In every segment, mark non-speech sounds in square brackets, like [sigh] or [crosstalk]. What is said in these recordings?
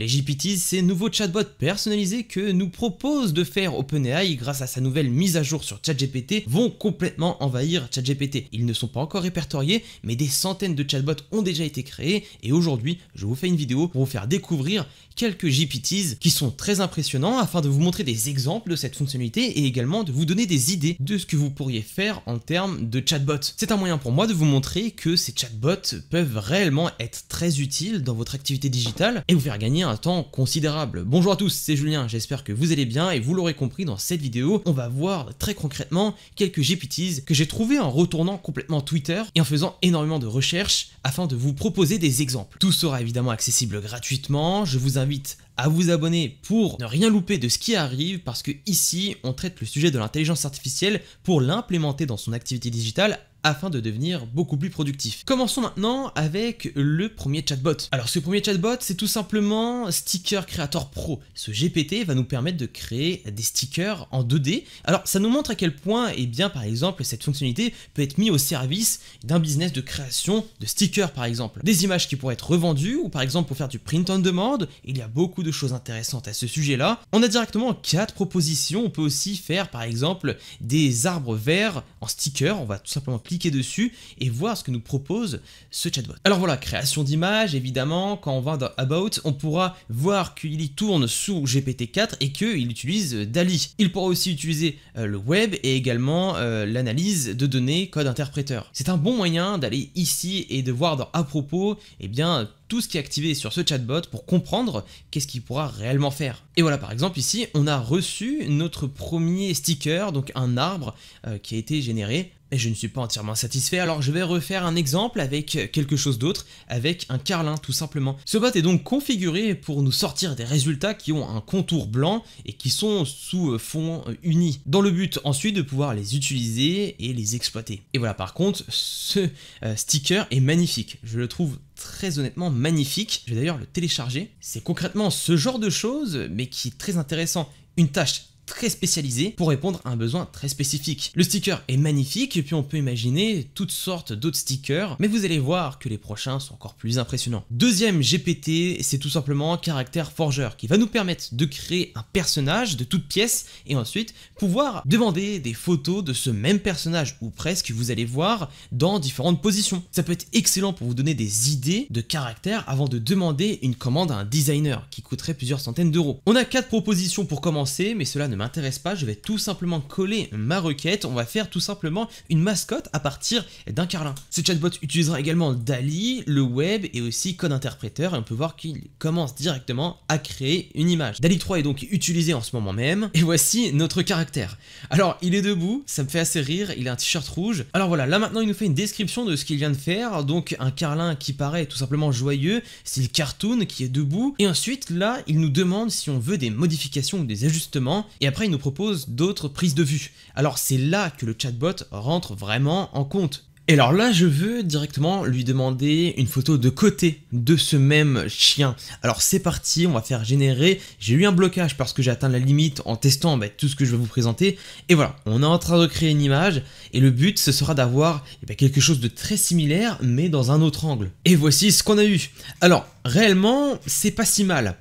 Les GPTs, ces nouveaux chatbots personnalisés que nous propose de faire OpenAI grâce à sa nouvelle mise à jour sur ChatGPT, vont complètement envahir ChatGPT. Ils ne sont pas encore répertoriés, mais des centaines de chatbots ont déjà été créés et aujourd'hui, je vous fais une vidéo pour vous faire découvrir quelques GPTs qui sont très impressionnants afin de vous montrer des exemples de cette fonctionnalité et également de vous donner des idées de ce que vous pourriez faire en termes de chatbot. C'est un moyen pour moi de vous montrer que ces chatbots peuvent réellement être très utiles dans votre activité digitale et vous faire gagner un temps considérable. Bonjour à tous, c'est Julien, j'espère que vous allez bien et vous l'aurez compris dans cette vidéo, on va voir très concrètement quelques GPTs que j'ai trouvé en retournant complètement Twitter et en faisant énormément de recherches afin de vous proposer des exemples. Tout sera évidemment accessible gratuitement, je vous invite à vous abonner pour ne rien louper de ce qui arrive parce que ici on traite le sujet de l'intelligence artificielle pour l'implémenter dans son activité digitale afin de devenir beaucoup plus productif. Commençons maintenant avec le premier chatbot. Alors ce premier chatbot, c'est tout simplement Sticker Creator Pro. Ce GPT va nous permettre de créer des stickers en 2D. Alors ça nous montre à quel point, et eh bien par exemple, cette fonctionnalité peut être mise au service d'un business de création de stickers par exemple. Des images qui pourraient être revendues ou par exemple pour faire du print on demand, il y a beaucoup de choses intéressantes à ce sujet-là. On a directement quatre propositions, on peut aussi faire par exemple des arbres verts en stickers, on va tout simplement cliquer dessus et voir ce que nous propose ce chatbot. Alors voilà, création d'images, évidemment, quand on va dans About, on pourra voir qu'il y tourne sous GPT-4 et qu'il utilise euh, DALI. Il pourra aussi utiliser euh, le web et également euh, l'analyse de données code interpréteur. C'est un bon moyen d'aller ici et de voir dans à propos, eh bien, tout ce qui est activé sur ce chatbot pour comprendre qu'est-ce qu'il pourra réellement faire. Et voilà, par exemple, ici, on a reçu notre premier sticker, donc un arbre qui a été généré et je ne suis pas entièrement satisfait, alors je vais refaire un exemple avec quelque chose d'autre, avec un carlin tout simplement. Ce bot est donc configuré pour nous sortir des résultats qui ont un contour blanc et qui sont sous fond uni, dans le but ensuite de pouvoir les utiliser et les exploiter. Et voilà, par contre, ce euh, sticker est magnifique, je le trouve très honnêtement magnifique, je vais d'ailleurs le télécharger. C'est concrètement ce genre de choses, mais qui est très intéressant. Une tâche très spécialisé pour répondre à un besoin très spécifique. Le sticker est magnifique et puis on peut imaginer toutes sortes d'autres stickers, mais vous allez voir que les prochains sont encore plus impressionnants. Deuxième GPT, c'est tout simplement caractère forger qui va nous permettre de créer un personnage de toute pièce et ensuite pouvoir demander des photos de ce même personnage ou presque vous allez voir dans différentes positions. Ça peut être excellent pour vous donner des idées de caractère avant de demander une commande à un designer qui coûterait plusieurs centaines d'euros. On a quatre propositions pour commencer mais cela ne m'intéresse pas, je vais tout simplement coller ma requête, on va faire tout simplement une mascotte à partir d'un carlin. Ce chatbot utilisera également DALI, le web et aussi code interpréteur et on peut voir qu'il commence directement à créer une image. DALI 3 est donc utilisé en ce moment même et voici notre caractère. Alors il est debout, ça me fait assez rire, il a un t-shirt rouge. Alors voilà, là maintenant il nous fait une description de ce qu'il vient de faire, donc un carlin qui paraît tout simplement joyeux, style cartoon qui est debout et ensuite là il nous demande si on veut des modifications ou des ajustements et après, il nous propose d'autres prises de vue. Alors c'est là que le chatbot rentre vraiment en compte. Et alors là, je veux directement lui demander une photo de côté de ce même chien. Alors c'est parti, on va faire générer. J'ai eu un blocage parce que j'ai atteint la limite en testant bah, tout ce que je vais vous présenter. Et voilà, on est en train de créer une image. Et le but, ce sera d'avoir eh ben, quelque chose de très similaire, mais dans un autre angle. Et voici ce qu'on a eu. Alors, réellement, c'est pas si mal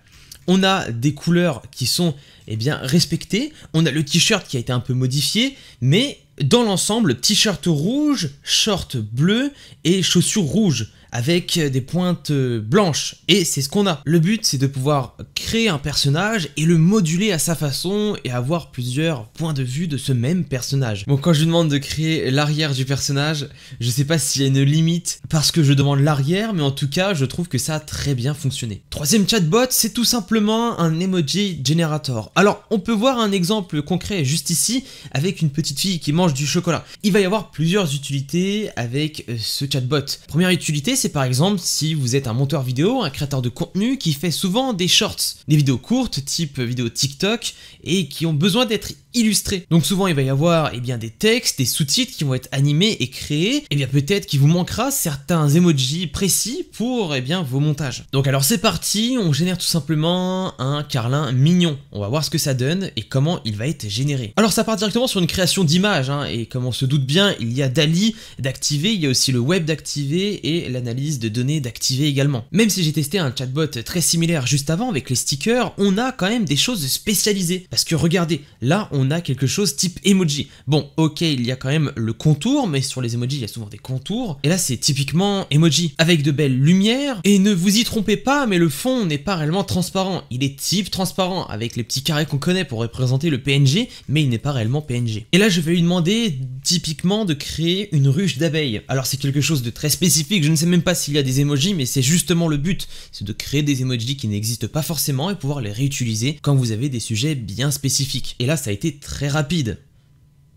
on a des couleurs qui sont eh bien, respectées, on a le t-shirt qui a été un peu modifié, mais dans l'ensemble, t-shirt rouge, short bleu et chaussures rouges avec des pointes blanches. Et c'est ce qu'on a. Le but, c'est de pouvoir créer un personnage et le moduler à sa façon et avoir plusieurs points de vue de ce même personnage. Bon, quand je lui demande de créer l'arrière du personnage, je sais pas s'il y a une limite parce que je demande l'arrière, mais en tout cas, je trouve que ça a très bien fonctionné. Troisième chatbot, c'est tout simplement un emoji generator. Alors, on peut voir un exemple concret juste ici avec une petite fille qui mange du chocolat. Il va y avoir plusieurs utilités avec euh, ce chatbot. Première utilité, c'est par exemple si vous êtes un monteur vidéo, un créateur de contenu qui fait souvent des shorts, des vidéos courtes type vidéo TikTok et qui ont besoin d'être illustré. Donc souvent il va y avoir eh bien, des textes, des sous-titres qui vont être animés et créés, et eh bien peut-être qu'il vous manquera certains emojis précis pour eh bien, vos montages. Donc alors c'est parti, on génère tout simplement un carlin mignon. On va voir ce que ça donne et comment il va être généré. Alors ça part directement sur une création d'image, hein. et comme on se doute bien, il y a Dali d'activer, il y a aussi le web d'activer et l'analyse de données d'activer également. Même si j'ai testé un chatbot très similaire juste avant avec les stickers, on a quand même des choses spécialisées. Parce que regardez, là on quelque chose type emoji. Bon, ok, il y a quand même le contour, mais sur les emojis, il y a souvent des contours. Et là, c'est typiquement emoji, avec de belles lumières. Et ne vous y trompez pas, mais le fond n'est pas réellement transparent. Il est type transparent, avec les petits carrés qu'on connaît pour représenter le PNG, mais il n'est pas réellement PNG. Et là, je vais lui demander typiquement de créer une ruche d'abeilles. Alors, c'est quelque chose de très spécifique, je ne sais même pas s'il y a des emojis, mais c'est justement le but, c'est de créer des emojis qui n'existent pas forcément et pouvoir les réutiliser quand vous avez des sujets bien spécifiques. Et là, ça a été très rapide.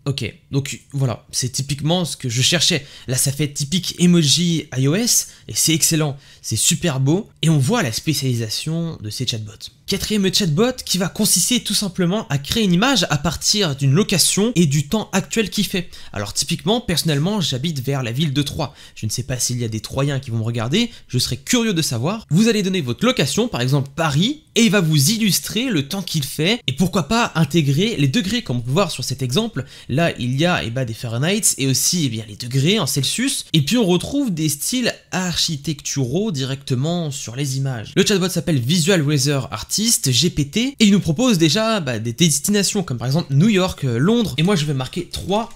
Ok, donc voilà, c'est typiquement ce que je cherchais. Là, ça fait typique emoji iOS, et c'est excellent, c'est super beau, et on voit la spécialisation de ces chatbots. Quatrième chatbot qui va consister tout simplement à créer une image à partir d'une location et du temps actuel qu'il fait. Alors typiquement, personnellement, j'habite vers la ville de Troyes. Je ne sais pas s'il y a des Troyens qui vont me regarder, je serais curieux de savoir. Vous allez donner votre location, par exemple Paris, et il va vous illustrer le temps qu'il fait, et pourquoi pas intégrer les degrés, comme on peut voir sur cet exemple. Là, il y a eh ben, des Fahrenheit et aussi eh bien, les degrés en Celsius, et puis on retrouve des styles architecturaux directement sur les images. Le chatbot s'appelle Visual Weather Artist GPT, et il nous propose déjà bah, des destinations comme par exemple New York, euh, Londres, et moi je vais marquer 3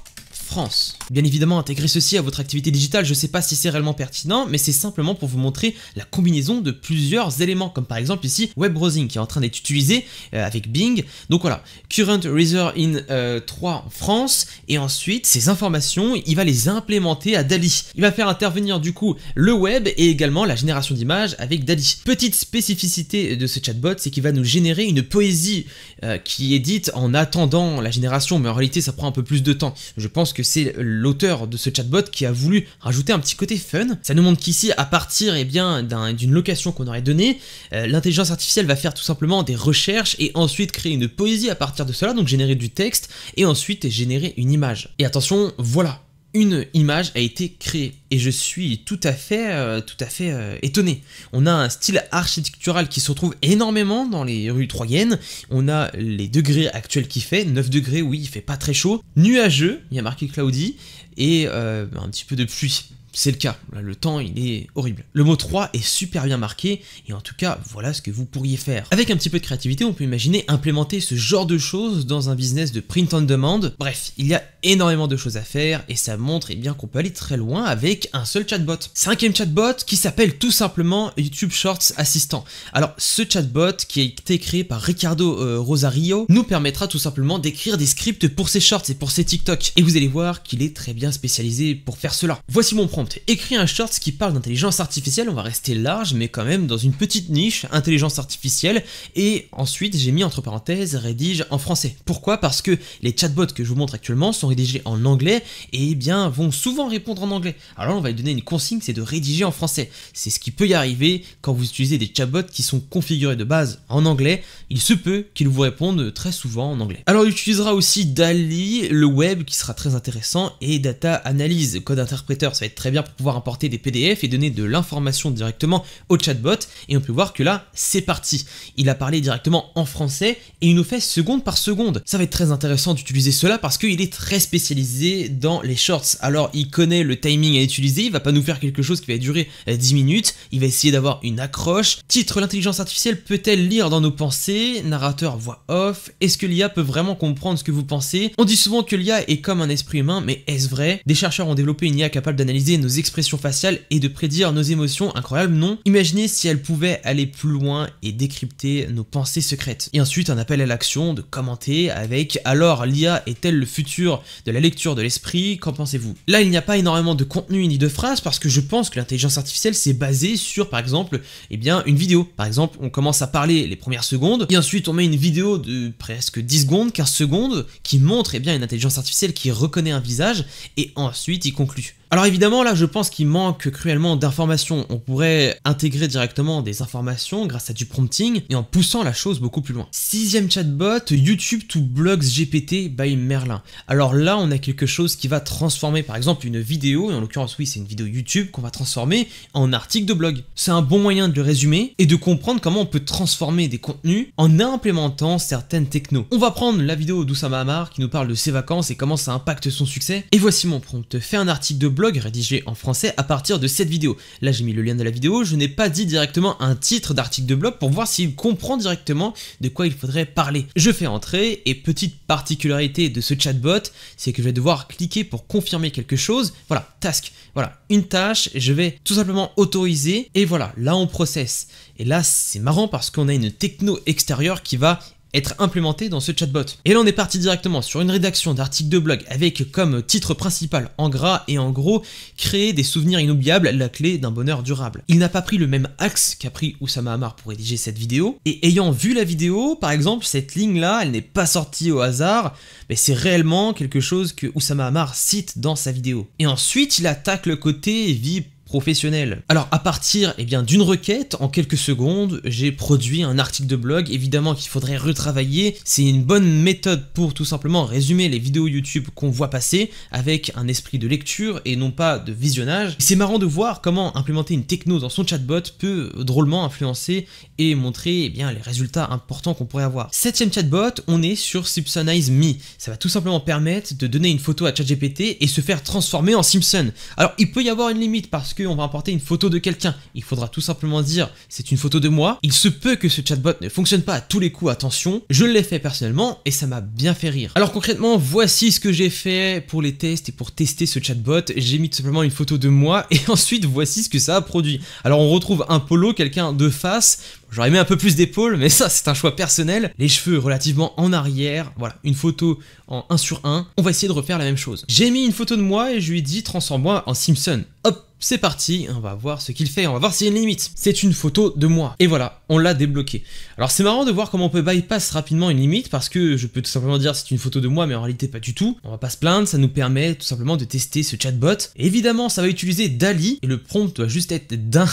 France. Bien évidemment, intégrer ceci à votre activité digitale, je ne sais pas si c'est réellement pertinent, mais c'est simplement pour vous montrer la combinaison de plusieurs éléments, comme par exemple ici Web Browsing qui est en train d'être utilisé euh, avec Bing. Donc voilà, Current Razor in 3 euh, France, et ensuite ces informations, il va les implémenter à DALI. Il va faire intervenir du coup le web et également la génération d'images avec DALI. Petite spécificité de ce chatbot, c'est qu'il va nous générer une poésie euh, qui est dite en attendant la génération, mais en réalité ça prend un peu plus de temps. Je pense que c'est l'auteur de ce chatbot qui a voulu rajouter un petit côté fun. Ça nous montre qu'ici, à partir eh bien d'une location qu'on aurait donnée, euh, l'intelligence artificielle va faire tout simplement des recherches et ensuite créer une poésie à partir de cela, donc générer du texte et ensuite générer une image. Et attention, voilà, une image a été créée et je suis tout à fait, euh, tout à fait euh, étonné. On a un style architectural qui se retrouve énormément dans les rues troyennes. On a les degrés actuels qui fait, 9 degrés, oui, il fait pas très chaud. Nuageux, il y a marqué cloudy et euh, un petit peu de pluie c'est le cas. Le temps, il est horrible. Le mot 3 est super bien marqué, et en tout cas, voilà ce que vous pourriez faire. Avec un petit peu de créativité, on peut imaginer implémenter ce genre de choses dans un business de print on demand. Bref, il y a énormément de choses à faire, et ça montre eh bien qu'on peut aller très loin avec un seul chatbot. Cinquième chatbot qui s'appelle tout simplement YouTube Shorts Assistant. Alors, ce chatbot qui a été créé par Ricardo euh, Rosario nous permettra tout simplement d'écrire des scripts pour ses shorts et pour ses TikToks. Et vous allez voir qu'il est très bien spécialisé pour faire cela. Voici mon prompt écrit un short qui parle d'intelligence artificielle, on va rester large mais quand même dans une petite niche, intelligence artificielle, et ensuite j'ai mis entre parenthèses rédige en français. Pourquoi Parce que les chatbots que je vous montre actuellement sont rédigés en anglais et eh bien vont souvent répondre en anglais. Alors on va lui donner une consigne, c'est de rédiger en français. C'est ce qui peut y arriver quand vous utilisez des chatbots qui sont configurés de base en anglais, il se peut qu'ils vous répondent très souvent en anglais. Alors il utilisera aussi DALI, le web qui sera très intéressant, et data analyse, code interpréteur, ça va être très bien pour pouvoir importer des PDF et donner de l'information directement au chatbot. Et on peut voir que là, c'est parti. Il a parlé directement en français et il nous fait seconde par seconde. Ça va être très intéressant d'utiliser cela parce qu'il est très spécialisé dans les shorts. Alors il connaît le timing à utiliser, il va pas nous faire quelque chose qui va durer 10 euh, minutes, il va essayer d'avoir une accroche. Titre, l'intelligence artificielle peut-elle lire dans nos pensées Narrateur, voix off. Est-ce que l'IA peut vraiment comprendre ce que vous pensez On dit souvent que l'IA est comme un esprit humain, mais est-ce vrai Des chercheurs ont développé une IA capable d'analyser nos expressions faciales et de prédire nos émotions, incroyable non Imaginez si elle pouvait aller plus loin et décrypter nos pensées secrètes. Et ensuite un appel à l'action de commenter avec alors l'IA est-elle le futur de la lecture de l'esprit Qu'en pensez-vous Là il n'y a pas énormément de contenu ni de phrases parce que je pense que l'intelligence artificielle s'est basée sur par exemple eh bien, une vidéo. Par exemple on commence à parler les premières secondes et ensuite on met une vidéo de presque 10 secondes, 15 secondes qui montre eh bien, une intelligence artificielle qui reconnaît un visage et ensuite il conclut. Alors évidemment là je pense qu'il manque cruellement d'informations, on pourrait intégrer directement des informations grâce à du prompting et en poussant la chose beaucoup plus loin. Sixième chatbot, YouTube to Blogs GPT by Merlin. Alors là on a quelque chose qui va transformer par exemple une vidéo, et en l'occurrence oui c'est une vidéo YouTube qu'on va transformer en article de blog. C'est un bon moyen de le résumer et de comprendre comment on peut transformer des contenus en implémentant certaines technos. On va prendre la vidéo d'Oussama Amar qui nous parle de ses vacances et comment ça impacte son succès. Et voici mon prompt, fais un article de blog blog rédigé en français à partir de cette vidéo. Là j'ai mis le lien de la vidéo, je n'ai pas dit directement un titre d'article de blog pour voir s'il comprend directement de quoi il faudrait parler. Je fais entrer et petite particularité de ce chatbot, c'est que je vais devoir cliquer pour confirmer quelque chose. Voilà, task, voilà, une tâche, je vais tout simplement autoriser et voilà, là on processe. Et là c'est marrant parce qu'on a une techno extérieure qui va être implémenté dans ce chatbot. Et là on est parti directement sur une rédaction d'articles de blog avec comme titre principal en gras et en gros créer des souvenirs inoubliables, la clé d'un bonheur durable. Il n'a pas pris le même axe qu'a pris Oussama Hamar pour rédiger cette vidéo et ayant vu la vidéo, par exemple, cette ligne là, elle n'est pas sortie au hasard, mais c'est réellement quelque chose que Oussama Hamar cite dans sa vidéo. Et ensuite, il attaque le côté vie professionnel. Alors à partir eh bien d'une requête en quelques secondes, j'ai produit un article de blog, évidemment qu'il faudrait retravailler, c'est une bonne méthode pour tout simplement résumer les vidéos YouTube qu'on voit passer avec un esprit de lecture et non pas de visionnage. C'est marrant de voir comment implémenter une techno dans son chatbot peut drôlement influencer et montrer eh bien les résultats importants qu'on pourrait avoir. Septième chatbot, on est sur Simpsonize Me. Ça va tout simplement permettre de donner une photo à ChatGPT et se faire transformer en Simpson. Alors il peut y avoir une limite parce que on va importer une photo de quelqu'un. Il faudra tout simplement dire c'est une photo de moi. Il se peut que ce chatbot ne fonctionne pas à tous les coups, attention. Je l'ai fait personnellement et ça m'a bien fait rire. Alors concrètement, voici ce que j'ai fait pour les tests et pour tester ce chatbot. J'ai mis tout simplement une photo de moi [laughs] et ensuite voici ce que ça a produit. Alors on retrouve un polo, quelqu'un de face, J'aurais aimé un peu plus d'épaule, mais ça c'est un choix personnel. Les cheveux relativement en arrière, voilà, une photo en 1 sur 1. On va essayer de refaire la même chose. J'ai mis une photo de moi et je lui ai dit transforme-moi en Simpson. Hop c'est parti, on va voir ce qu'il fait, on va voir s'il y a une limite. C'est une photo de moi. Et voilà, on l'a débloqué. Alors c'est marrant de voir comment on peut bypass rapidement une limite, parce que je peux tout simplement dire c'est une photo de moi, mais en réalité pas du tout. On va pas se plaindre, ça nous permet tout simplement de tester ce chatbot. évidemment, ça va utiliser DALI, et le prompt doit juste être d'un...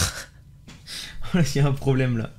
[laughs] il y a un problème là.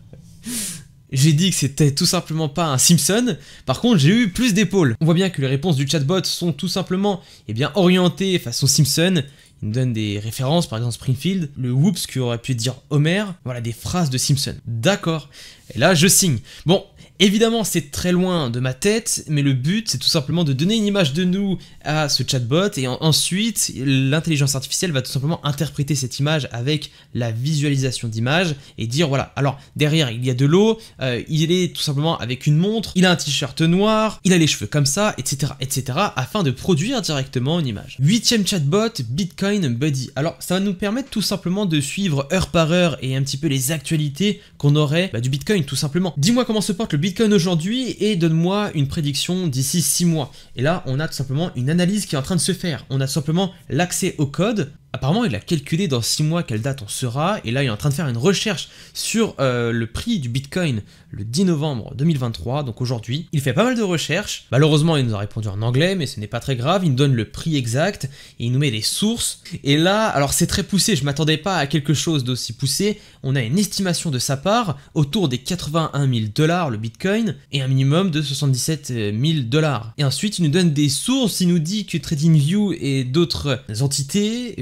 J'ai dit que c'était tout simplement pas un Simpson, par contre j'ai eu plus d'épaules. On voit bien que les réponses du chatbot sont tout simplement eh bien, orientées façon Simpson, il me donne des références, par exemple Springfield, le whoops qui aurait pu dire Homer, voilà des phrases de Simpson. D'accord. Et là, je signe. Bon, Évidemment, c'est très loin de ma tête, mais le but, c'est tout simplement de donner une image de nous à ce chatbot, et ensuite, l'intelligence artificielle va tout simplement interpréter cette image avec la visualisation d'image, et dire, voilà, alors, derrière, il y a de l'eau, euh, il est tout simplement avec une montre, il a un t-shirt noir, il a les cheveux comme ça, etc., etc., afin de produire directement une image. Huitième chatbot, Bitcoin Buddy. Alors, ça va nous permettre tout simplement de suivre heure par heure et un petit peu les actualités qu'on aurait bah, du Bitcoin, tout simplement. Dis-moi comment se porte le Bitcoin Bitcoin aujourd'hui et donne-moi une prédiction d'ici six mois. Et là, on a tout simplement une analyse qui est en train de se faire. On a simplement l'accès au code apparemment il a calculé dans 6 mois quelle date on sera, et là il est en train de faire une recherche sur euh, le prix du Bitcoin le 10 novembre 2023, donc aujourd'hui. Il fait pas mal de recherches, malheureusement il nous a répondu en anglais, mais ce n'est pas très grave, il nous donne le prix exact, et il nous met les sources, et là, alors c'est très poussé, je m'attendais pas à quelque chose d'aussi poussé, on a une estimation de sa part autour des 81 000 dollars le Bitcoin, et un minimum de 77 000 dollars. Et ensuite il nous donne des sources, il nous dit que TradingView et d'autres entités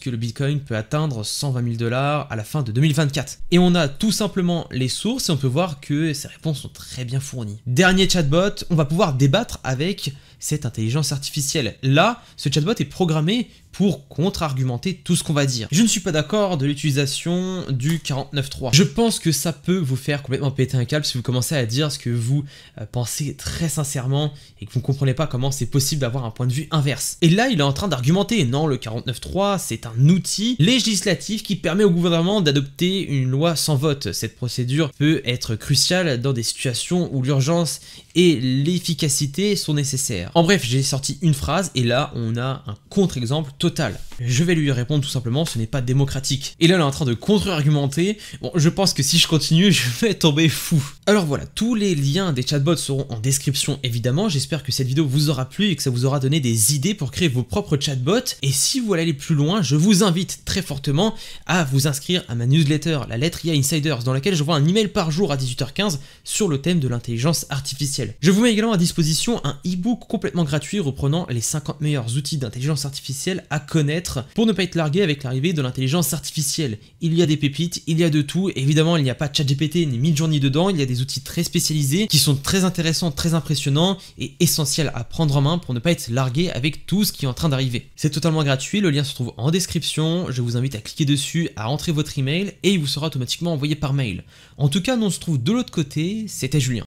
que le Bitcoin peut atteindre 120 000 dollars à la fin de 2024. Et on a tout simplement les sources et on peut voir que ces réponses sont très bien fournies. Dernier chatbot, on va pouvoir débattre avec cette intelligence artificielle. Là, ce chatbot est programmé pour contre-argumenter tout ce qu'on va dire. Je ne suis pas d'accord de l'utilisation du 49.3. Je pense que ça peut vous faire complètement péter un câble si vous commencez à dire ce que vous euh, pensez très sincèrement et que vous ne comprenez pas comment c'est possible d'avoir un point de vue inverse. Et là, il est en train d'argumenter. Non, le 49.3, c'est un outil législatif qui permet au gouvernement d'adopter une loi sans vote. Cette procédure peut être cruciale dans des situations où l'urgence et l'efficacité sont nécessaires. En bref, j'ai sorti une phrase et là, on a un contre-exemple total. Je vais lui répondre tout simplement, ce n'est pas démocratique. Et là, elle est en train de contre-argumenter. Bon, je pense que si je continue, [laughs] je vais tomber fou. Alors voilà, tous les liens des chatbots seront en description évidemment. J'espère que cette vidéo vous aura plu et que ça vous aura donné des idées pour créer vos propres chatbots. Et si vous voulez aller plus loin, je vous invite très fortement à vous inscrire à ma newsletter, la lettre IA Insiders, dans laquelle je vois un email par jour à 18h15 sur le thème de l'intelligence artificielle. Je vous mets également à disposition un e-book complètement gratuit reprenant les 50 meilleurs outils d'intelligence artificielle à connaître pour ne pas être largué avec l'arrivée de l'intelligence artificielle. Il y a des pépites, il y a de tout. Évidemment, il n'y a pas de GPT ni journées dedans. Il y a des outils très spécialisés qui sont très intéressants, très impressionnants et essentiels à prendre en main pour ne pas être largué avec tout ce qui est en train d'arriver. C'est totalement gratuit. Le lien se trouve en description. Je vous invite à cliquer dessus, à entrer votre email et il vous sera automatiquement envoyé par mail. En tout cas, nous on se trouve de l'autre côté. C'était Julien.